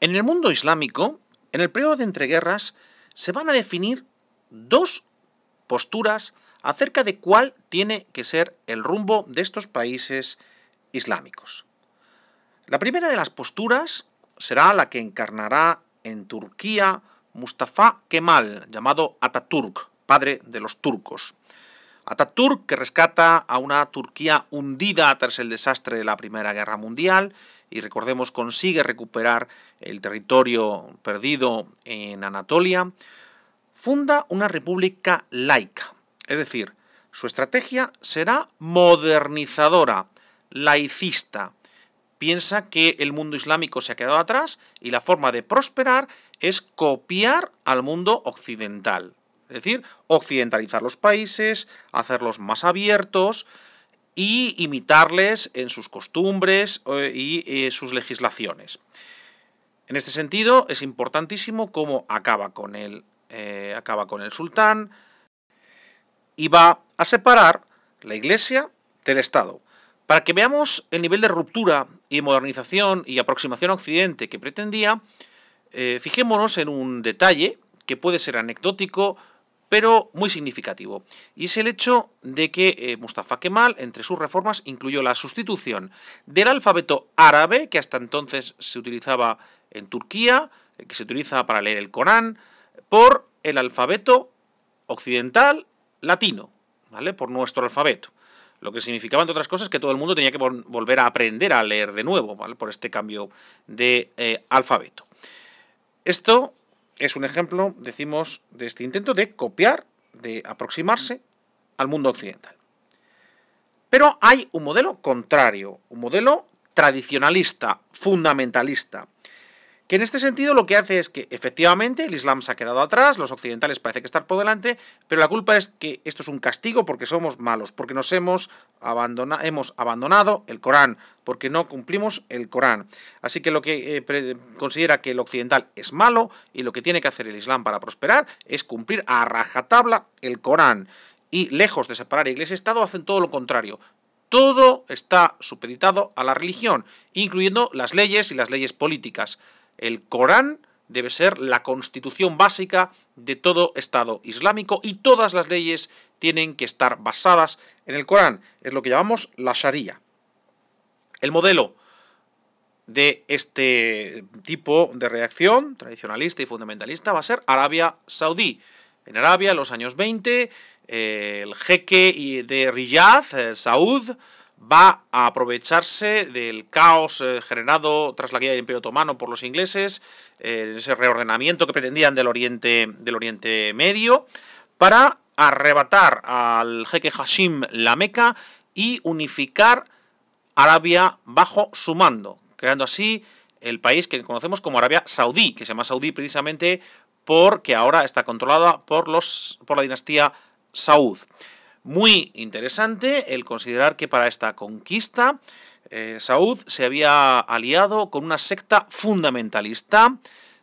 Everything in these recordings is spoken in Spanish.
En el mundo islámico, en el periodo de entreguerras, se van a definir dos posturas acerca de cuál tiene que ser el rumbo de estos países islámicos. La primera de las posturas será la que encarnará en Turquía Mustafa Kemal, llamado Ataturk, padre de los turcos. Ataturk que rescata a una Turquía hundida tras el desastre de la Primera Guerra Mundial y recordemos consigue recuperar el territorio perdido en Anatolia, funda una república laica, es decir, su estrategia será modernizadora, laicista. Piensa que el mundo islámico se ha quedado atrás y la forma de prosperar es copiar al mundo occidental. Es decir, occidentalizar los países, hacerlos más abiertos, y imitarles en sus costumbres eh, y eh, sus legislaciones. En este sentido, es importantísimo cómo acaba con el, eh, acaba con el sultán y va a separar la Iglesia del Estado. Para que veamos el nivel de ruptura y modernización y aproximación a Occidente que pretendía, fijémonos en un detalle que puede ser anecdótico, pero muy significativo. Y es el hecho de que eh, Mustafa Kemal, entre sus reformas, incluyó la sustitución del alfabeto árabe, que hasta entonces se utilizaba en Turquía, eh, que se utiliza para leer el Corán, por el alfabeto occidental latino, ¿vale? Por nuestro alfabeto. Lo que significaba, entre otras cosas, que todo el mundo tenía que volver a aprender a leer de nuevo, ¿vale? Por este cambio de eh, alfabeto. Esto es un ejemplo, decimos, de este intento de copiar, de aproximarse al mundo occidental. Pero hay un modelo contrario, un modelo tradicionalista, fundamentalista, que en este sentido lo que hace es que efectivamente el Islam se ha quedado atrás, los occidentales parece que están por delante, pero la culpa es que esto es un castigo porque somos malos, porque nos hemos, hemos abandonado el Corán, porque no cumplimos el Corán. Así que lo que eh, considera que el occidental es malo y lo que tiene que hacer el Islam para prosperar es cumplir a rajatabla el Corán. Y lejos de separar Iglesia y Estado hacen todo lo contrario, todo está supeditado a la religión, incluyendo las leyes y las leyes políticas. El Corán debe ser la constitución básica de todo Estado islámico y todas las leyes tienen que estar basadas en el Corán. Es lo que llamamos la Sharia. El modelo de este tipo de reacción tradicionalista y fundamentalista va a ser Arabia Saudí. En Arabia, en los años 20, eh, el jeque de Riyadh, eh, Saud, va a aprovecharse del caos eh, generado tras la caída del Imperio Otomano por los ingleses, eh, ese reordenamiento que pretendían del Oriente, del Oriente Medio, para arrebatar al jeque Hashim la Meca y unificar Arabia bajo su mando, creando así el país que conocemos como Arabia Saudí, que se llama Saudí precisamente porque ahora está controlada por, los, por la dinastía Saud. Muy interesante el considerar que para esta conquista eh, se había aliado con una secta fundamentalista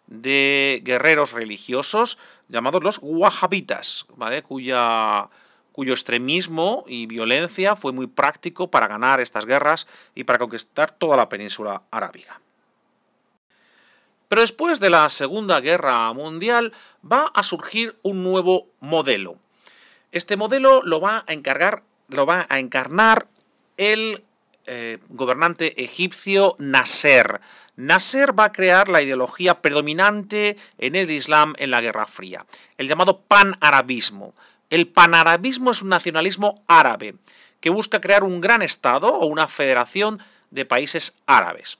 de guerreros religiosos llamados los wahhabitas, Cuya, cuyo extremismo y violencia fue muy práctico para ganar estas guerras y para conquistar toda la península arábiga. Pero después de la Segunda Guerra Mundial va a surgir un nuevo modelo, este modelo lo va a encargar, lo va a encarnar el eh, gobernante egipcio Nasser. Nasser va a crear la ideología predominante en el Islam en la Guerra Fría, el llamado panarabismo. El panarabismo es un nacionalismo árabe que busca crear un gran Estado o una federación de países árabes.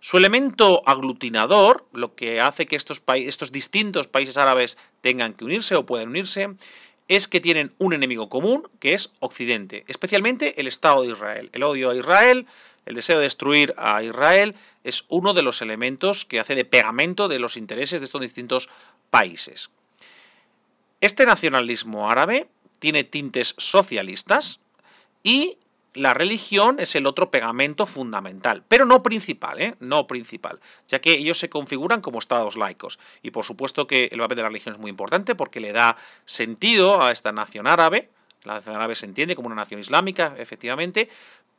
Su elemento aglutinador, lo que hace que estos, estos distintos países árabes tengan que unirse o puedan unirse, es que tienen un enemigo común, que es Occidente, especialmente el Estado de Israel. El odio a Israel, el deseo de destruir a Israel, es uno de los elementos que hace de pegamento de los intereses de estos distintos países. Este nacionalismo árabe tiene tintes socialistas y la religión es el otro pegamento fundamental, pero no principal, ¿eh? no principal, ya que ellos se configuran como estados laicos. Y por supuesto que el papel de la religión es muy importante porque le da sentido a esta nación árabe. La nación árabe se entiende como una nación islámica, efectivamente,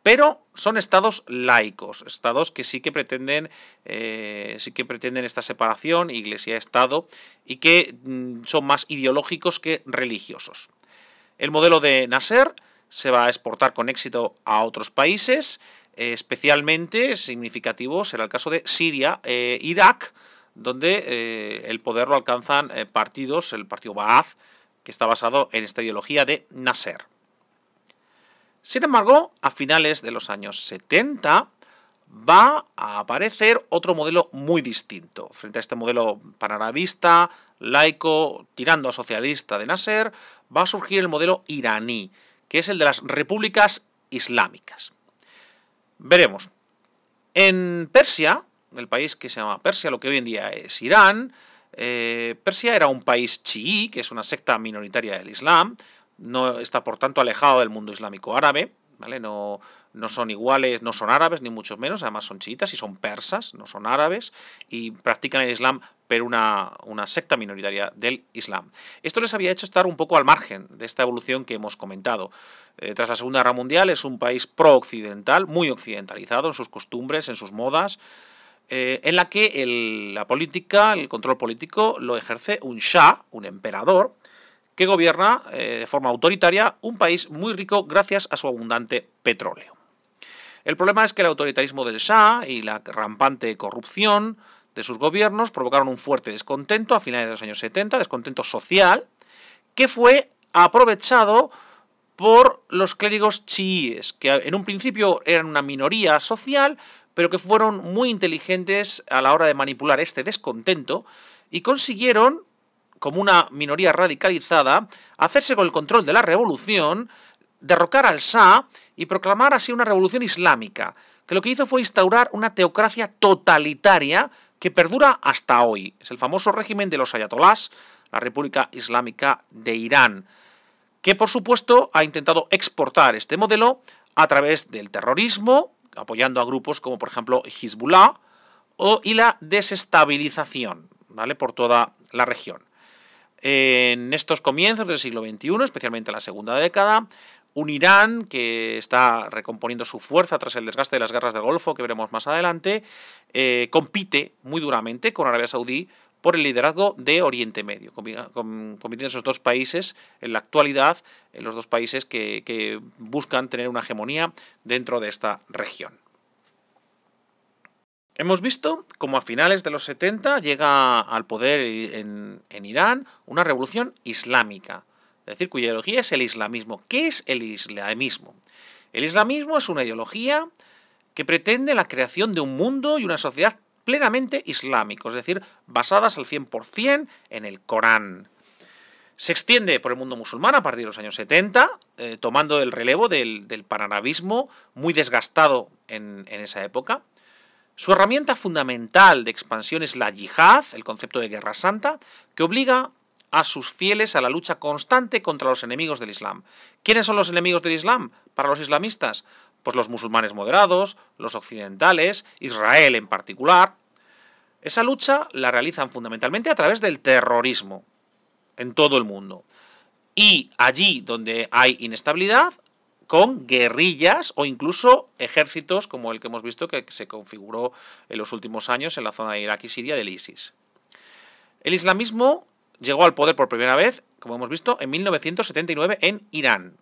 pero son estados laicos, estados que sí que pretenden, eh, sí que pretenden esta separación iglesia-estado y que mm, son más ideológicos que religiosos. El modelo de Nasser se va a exportar con éxito a otros países. Eh, especialmente significativo será el caso de Siria, e Irak, donde eh, el poder lo alcanzan partidos, el partido Ba'ath, que está basado en esta ideología de Nasser. Sin embargo, a finales de los años 70 va a aparecer otro modelo muy distinto. Frente a este modelo panarabista, laico, tirando a socialista de Nasser, va a surgir el modelo iraní, que es el de las repúblicas islámicas. Veremos. En Persia, el país que se llama Persia, lo que hoy en día es Irán, eh, Persia era un país chií, que es una secta minoritaria del Islam, no está por tanto alejado del mundo islámico árabe, ¿vale? No, no son iguales, no son árabes, ni mucho menos, además son chiitas y son persas, no son árabes, y practican el Islam, pero una, secta minoritaria del Islam. Esto les había hecho estar un poco al margen de esta evolución que hemos comentado. Eh, tras la Segunda Guerra Mundial es un país pro-occidental, muy occidentalizado en sus costumbres, en sus modas, eh, en la que el, la política, el control político, lo ejerce un shah, un emperador, que gobierna eh, de forma autoritaria un país muy rico gracias a su abundante petróleo. El problema es que el autoritarismo del Shah y la rampante corrupción de sus gobiernos provocaron un fuerte descontento a finales de los años 70, descontento social, que fue aprovechado por los clérigos chiíes, que en un principio eran una minoría social, pero que fueron muy inteligentes a la hora de manipular este descontento y consiguieron, como una minoría radicalizada, hacerse con el control de la revolución derrocar al Shah y proclamar así una revolución islámica, que lo que hizo fue instaurar una teocracia totalitaria que perdura hasta hoy. Es el famoso régimen de los ayatolás, la República Islámica de Irán, que por supuesto ha intentado exportar este modelo a través del terrorismo, apoyando a grupos como por ejemplo Hezbollah, o, y la desestabilización ¿vale? por toda la región. En estos comienzos del siglo XXI, especialmente en la segunda década, un Irán que está recomponiendo su fuerza tras el desgaste de las guerras del Golfo, que veremos más adelante, eh, compite muy duramente con Arabia Saudí por el liderazgo de Oriente Medio, compitiendo esos dos países en la actualidad, en los dos países que, buscan tener una hegemonía dentro de esta región. Hemos visto cómo a finales de los 70 llega al poder en Irán una revolución islámica es decir, cuya ideología es el islamismo. ¿Qué es el islamismo? El islamismo es una ideología que pretende la creación de un mundo y una sociedad plenamente islámico, es decir, basadas al 100% en el Corán. Se extiende por el mundo musulmán a partir de los años 70, eh, tomando el relevo del, del panarabismo muy desgastado en, en esa época. Su herramienta fundamental de expansión es la yihad, el concepto de guerra santa, que obliga a sus fieles a la lucha constante contra los enemigos del Islam. ¿Quiénes son los enemigos del Islam para los islamistas? Pues los musulmanes moderados, los occidentales, Israel en particular. Esa lucha la realizan fundamentalmente a través del terrorismo en todo el mundo. Y allí donde hay inestabilidad, con guerrillas o incluso ejércitos como el que hemos visto que se configuró en los últimos años en la zona de Irak y Siria del ISIS. El islamismo llegó al poder por primera vez, como hemos visto, en 1979 en Irán.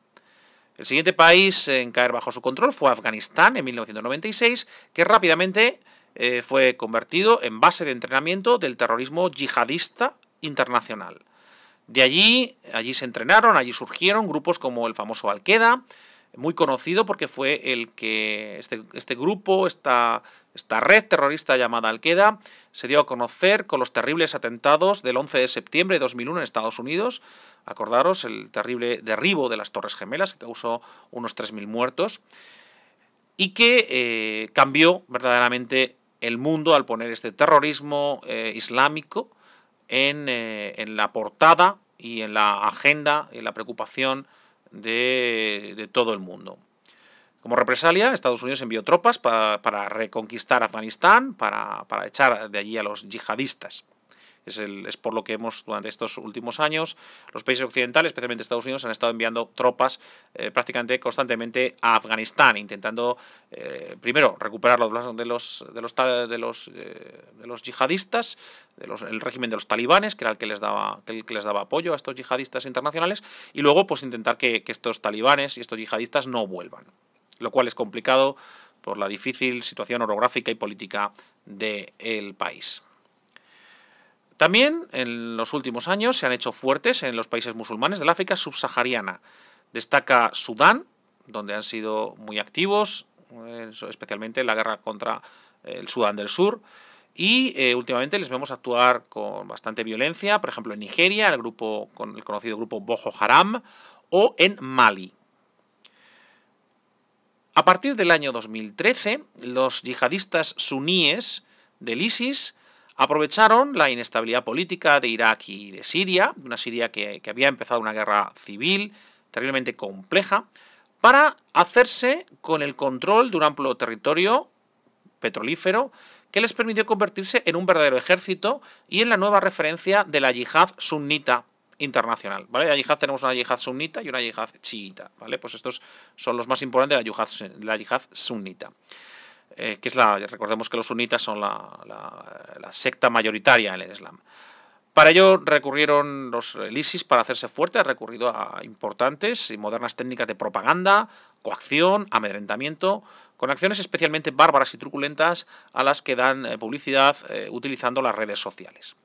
El siguiente país en caer bajo su control fue Afganistán en 1996, que rápidamente eh, fue convertido en base de entrenamiento del terrorismo yihadista internacional. De allí, allí se entrenaron, allí surgieron grupos como el famoso Al-Qaeda, muy conocido porque fue el que este, este grupo, esta, esta red terrorista llamada Al-Qaeda se dio a conocer con los terribles atentados del 11 de septiembre de 2001 en Estados Unidos. Acordaros el terrible derribo de las Torres Gemelas que causó unos 3.000 muertos y que eh, cambió verdaderamente el mundo al poner este terrorismo eh, islámico eh, en, la portada y en la agenda y en la preocupación de todo el mundo. Como represalia, Estados Unidos envió tropas para, reconquistar Afganistán, para, echar de allí a los yihadistas. Es, por lo que hemos, durante estos últimos años, los países occidentales, especialmente Estados Unidos, han estado enviando tropas eh, prácticamente constantemente a Afganistán, intentando, eh, primero, recuperar los, de los, de los, eh, de los, yihadistas, el régimen de los talibanes, que era el que les daba, que les daba apoyo a estos yihadistas internacionales, y luego, pues, intentar que, que estos talibanes y estos yihadistas no vuelvan lo cual es complicado por la difícil situación orográfica y política del país. También en los últimos años se han hecho fuertes en los países musulmanes del África subsahariana. Destaca Sudán, donde han sido muy activos, eh, especialmente en la guerra contra eh, el Sudán del Sur. Y eh, últimamente les vemos actuar con bastante violencia, por ejemplo en Nigeria, el, grupo, con el conocido grupo Boko Haram, o en Mali. A partir del año 2013, los yihadistas suníes del ISIS aprovecharon la inestabilidad política de Irak y de Siria, una Siria que, había empezado una guerra civil terriblemente compleja, para hacerse con el control de un amplio territorio petrolífero que les permitió convertirse en un verdadero ejército y en la nueva referencia de la yihad sunnita internacional, ¿vale? La yihad tenemos una yihad sunnita y una yihad chiita, ¿vale? Pues estos son los más importantes de la yihad, la yihad sunnita. Eh, que es la, recordemos que los sunitas son la, secta mayoritaria en el Islam. Para ello recurrieron los ISIS para hacerse fuerte, ha recurrido a importantes y modernas técnicas de propaganda, coacción, amedrentamiento, con acciones especialmente bárbaras y truculentas a las que dan eh, publicidad eh, utilizando las redes sociales.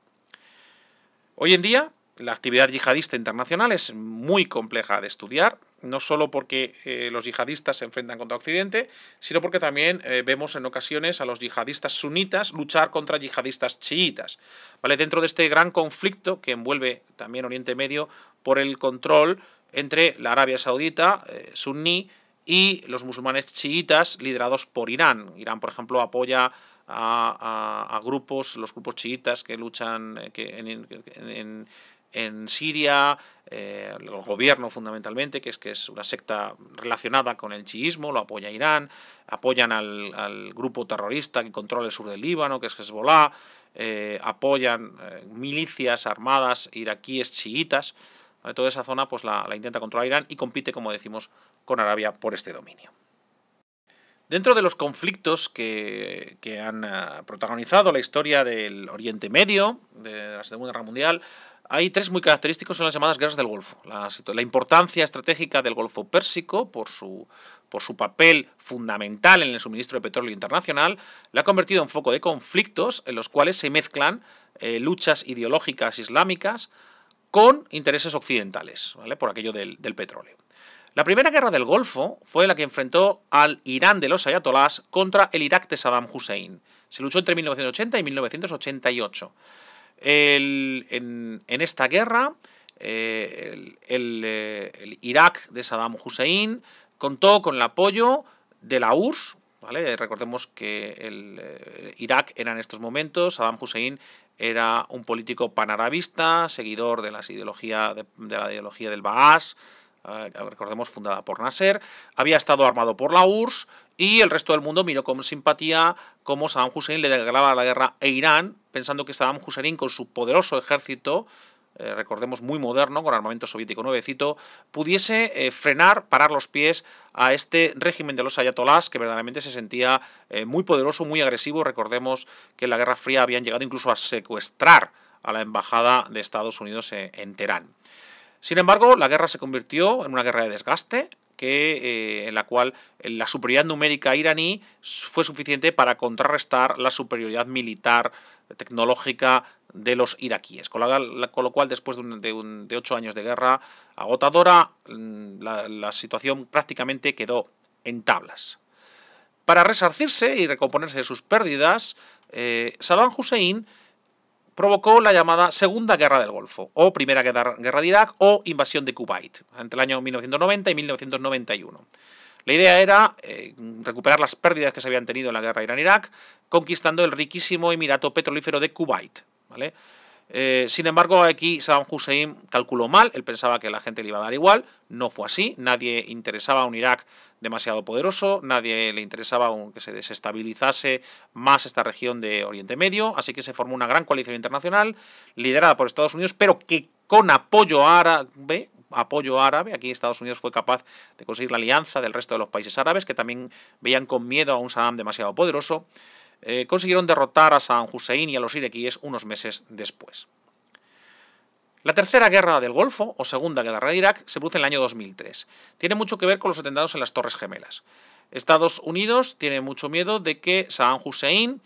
Hoy en día, la actividad yihadista internacional es muy compleja de estudiar, no solo porque eh, los yihadistas se enfrentan contra Occidente, sino porque también eh, vemos en ocasiones a los yihadistas sunitas luchar contra yihadistas chiitas. ¿vale? Dentro de este gran conflicto que envuelve también Oriente Medio por el control entre la Arabia Saudita, eh, suní, y los musulmanes chiitas liderados por Irán. Irán, por ejemplo, apoya a, grupos, los grupos chiitas que luchan que en en Siria, eh, el gobierno fundamentalmente, que es, que es una secta relacionada con el chiísmo, lo apoya Irán, apoyan al, grupo terrorista que controla el sur del Líbano, que es Hezbollah, eh, apoyan eh, milicias armadas iraquíes chiitas. Toda esa zona pues, la, intenta controlar Irán y compite, como decimos, con Arabia por este dominio. Dentro de los conflictos que, han protagonizado la historia del Oriente Medio, de la Segunda Guerra Mundial, hay tres muy característicos en las llamadas guerras del Golfo. La, importancia estratégica del Golfo Pérsico por su, por su, papel fundamental en el suministro de petróleo internacional la ha convertido en foco de conflictos en los cuales se mezclan eh, luchas ideológicas islámicas con intereses occidentales, por aquello del, del petróleo. La primera guerra del Golfo fue la que enfrentó al Irán de los ayatolás contra el Irak de Saddam Hussein. Se luchó entre 1980 y 1988. El, en, esta guerra, eh, eh, el, Irak de Saddam Hussein contó con el apoyo de la URSS. ¿vale? Recordemos que el, eh, Irak era en estos momentos, Saddam Hussein era un político panarabista, seguidor de, las ideología, de, de la ideología del Baas, recordemos, fundada por Nasser, había estado armado por la URSS, y el resto del mundo miró con simpatía cómo Saddam Hussein le declaraba la guerra a Irán, pensando que Saddam Hussein con su poderoso ejército eh, recordemos, muy moderno, con armamento soviético nuevecito, pudiese eh, frenar, parar los pies a este régimen de los ayatolás que verdaderamente se sentía eh, muy poderoso, muy agresivo. Recordemos que en la Guerra Fría habían llegado incluso a secuestrar a la embajada de Estados Unidos en Teherán. Sin embargo, la guerra se convirtió en una guerra de desgaste, que, eh, en la cual eh, la superioridad numérica iraní fue suficiente para contrarrestar la superioridad militar tecnológica de los iraquíes. Con, lo cual, después de, de, ocho años de guerra agotadora, mm, la, situación prácticamente quedó en tablas. Para resarcirse y recomponerse de sus pérdidas, eh, Saddam Hussein provocó la llamada Segunda Guerra del Golfo, o Primera Guerra de Irak, o invasión de Kuwait, entre el año 1990 y 1991. La idea era eh, recuperar las pérdidas que se habían tenido en la guerra Irán-Irak, conquistando el riquísimo Emirato Petrolífero de Kuwait. ¿vale? Eh, sin embargo, aquí Saddam Hussein calculó mal, él pensaba que la gente le iba a dar igual, no fue así, nadie interesaba un Irak demasiado poderoso, nadie le interesaba que se desestabilizase más esta región de Oriente Medio, así que se formó una gran coalición internacional liderada por Estados Unidos, pero que con apoyo árabe, apoyo árabe. Aquí Estados Unidos fue capaz de conseguir la alianza del resto de los países árabes, que también veían con miedo a un Saddam demasiado poderoso. Eh, consiguieron derrotar a San Hussein y a los iraquíes unos meses después. La tercera guerra del Golfo, o segunda guerra de Irak, se produce en el año 2003. Tiene mucho que ver con los atentados en las Torres Gemelas. Estados Unidos tiene mucho miedo de que Saddam Hussein,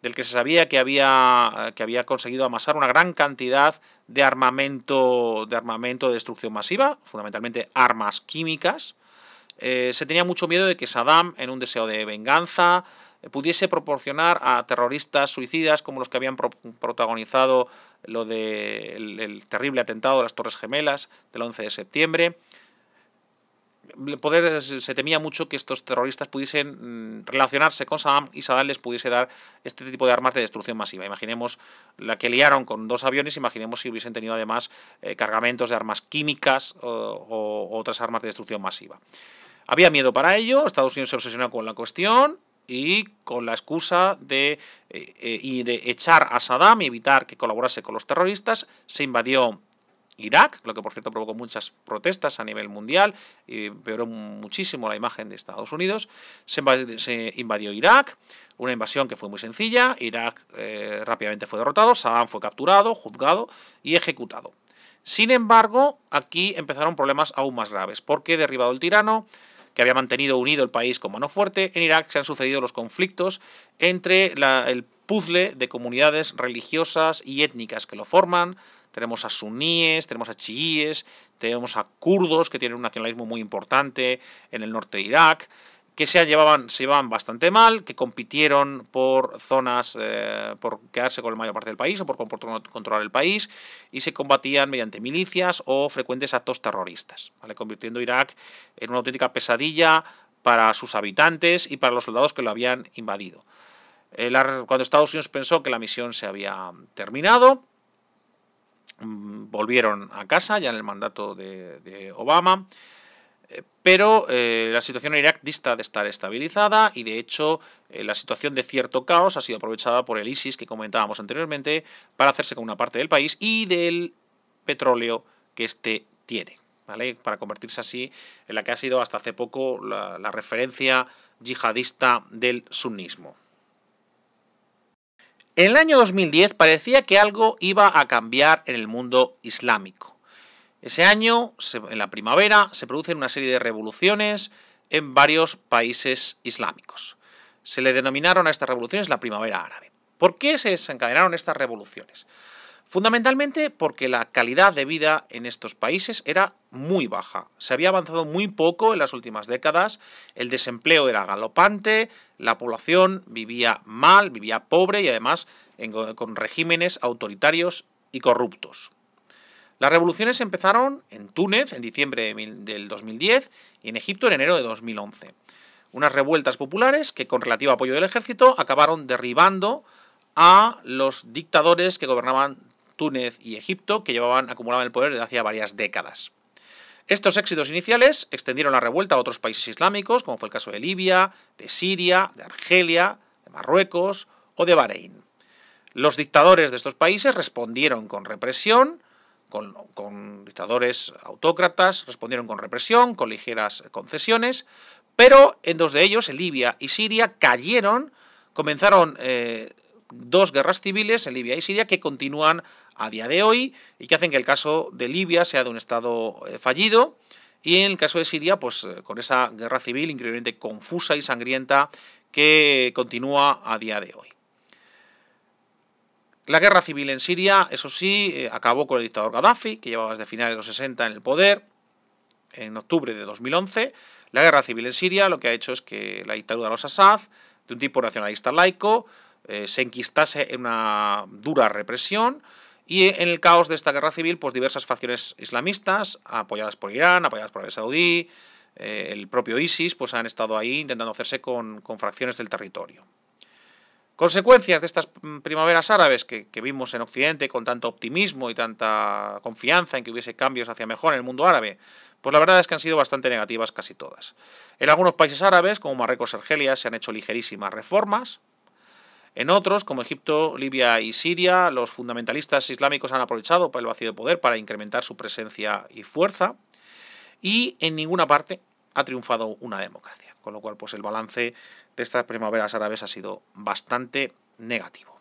del que se sabía que había, que había conseguido amasar una gran cantidad de armamento, de armamento de destrucción masiva, fundamentalmente armas químicas, eh, se tenía mucho miedo de que Saddam, en un deseo de venganza, eh, pudiese proporcionar a terroristas suicidas como los que habían protagonizado lo de el, terrible atentado de las Torres Gemelas del 11 de septiembre. Poder, se temía mucho que estos terroristas pudiesen mm, relacionarse con Saddam y Saddam les pudiese dar este tipo de armas de destrucción masiva. Imaginemos la que liaron con dos aviones, imaginemos si hubiesen tenido además eh, cargamentos de armas químicas o, o, otras armas de destrucción masiva. Había miedo para ello, Estados Unidos se obsesionó con la cuestión, y con la excusa eh, eh, de, echar a Saddam y evitar que colaborase con los terroristas, se invadió Irak, lo que por cierto provocó muchas protestas a nivel mundial y empeoró muchísimo la imagen de Estados Unidos. Se invadió, Irak, una invasión que fue muy sencilla, Irak eh, rápidamente fue derrotado, Saddam fue capturado, juzgado y ejecutado. Sin embargo, aquí empezaron problemas aún más graves, porque derribado el tirano, que había mantenido unido el país con mano fuerte, en Irak se han sucedido los conflictos entre el puzzle de comunidades religiosas y étnicas que lo forman. Tenemos a suníes, tenemos a chiíes, tenemos a kurdos que tienen un nacionalismo muy importante en el norte de Irak que se llevaban, se llevaban bastante mal, que compitieron por zonas, eh, por quedarse con la mayor parte del país o por controlar el país, y se combatían mediante milicias o frecuentes actos terroristas, convirtiendo Irak en una auténtica pesadilla para sus habitantes y para los soldados que lo habían invadido. Eh, cuando Estados Unidos pensó que la misión se había terminado, mm, volvieron a casa ya en el mandato de, de Obama. Eh, pero eh, la situación en Irak dista de estar estabilizada y, de hecho, eh, la situación de cierto caos ha sido aprovechada por el ISIS, que comentábamos anteriormente, para hacerse con una parte del país y del petróleo que éste tiene, ¿vale? para convertirse así en la que ha sido hasta hace poco la, la referencia yihadista del sunnismo. En el año 2010 parecía que algo iba a cambiar en el mundo islámico. Ese año, en la primavera, se producen una serie de revoluciones en varios países islámicos. Se le denominaron a estas revoluciones la primavera árabe. ¿Por qué se desencadenaron estas revoluciones? Fundamentalmente porque la calidad de vida en estos países era muy baja. Se había avanzado muy poco en las últimas décadas, el desempleo era galopante, la población vivía mal, vivía pobre y además con regímenes autoritarios y corruptos. Las revoluciones empezaron en Túnez en diciembre del 2010 y en Egipto en enero de 2011. Unas revueltas populares que con relativo apoyo del ejército acabaron derribando a los dictadores que gobernaban Túnez y Egipto, que llevaban acumulaban el poder desde hacía varias décadas. Estos éxitos iniciales extendieron la revuelta a otros países islámicos, como fue el caso de Libia, de Siria, de Argelia, de Marruecos o de Bahrein. Los dictadores de estos países respondieron con represión, con, dictadores autócratas, respondieron con represión, con ligeras concesiones, pero en dos de ellos, en Libia y Siria, cayeron, comenzaron eh, dos guerras civiles en Libia y Siria que continúan a día de hoy y que hacen que el caso de Libia sea de un Estado eh, fallido y en el caso de Siria, pues eh, con esa guerra civil increíblemente confusa y sangrienta que continúa a día de hoy. La guerra civil en Siria, eso sí, eh, acabó con el dictador Gaddafi, que llevaba desde finales de los 60 en el poder, en octubre de 2011. La guerra civil en Siria lo que ha hecho es que la dictadura de los Assad, de un tipo nacionalista laico, eh, se enquistase en una dura represión. Y eh, en el caos de esta guerra civil, pues diversas facciones islamistas, apoyadas por Irán, apoyadas por Arabia Saudí, el propio ISIS, pues han estado ahí intentando hacerse con, con fracciones del territorio. Consecuencias de estas primaveras árabes que, vimos en Occidente con tanto optimismo y tanta confianza en que hubiese cambios hacia mejor en el mundo árabe, pues la verdad es que han sido bastante negativas casi todas. En algunos países árabes, como Marruecos y Argelia, se han hecho ligerísimas reformas. En otros, como Egipto, Libia y Siria, los fundamentalistas islámicos han aprovechado el vacío de poder para incrementar su presencia y fuerza. Y en ninguna parte ha triunfado una democracia. Con lo cual, pues el balance de estas primaveras árabes ha sido bastante negativo.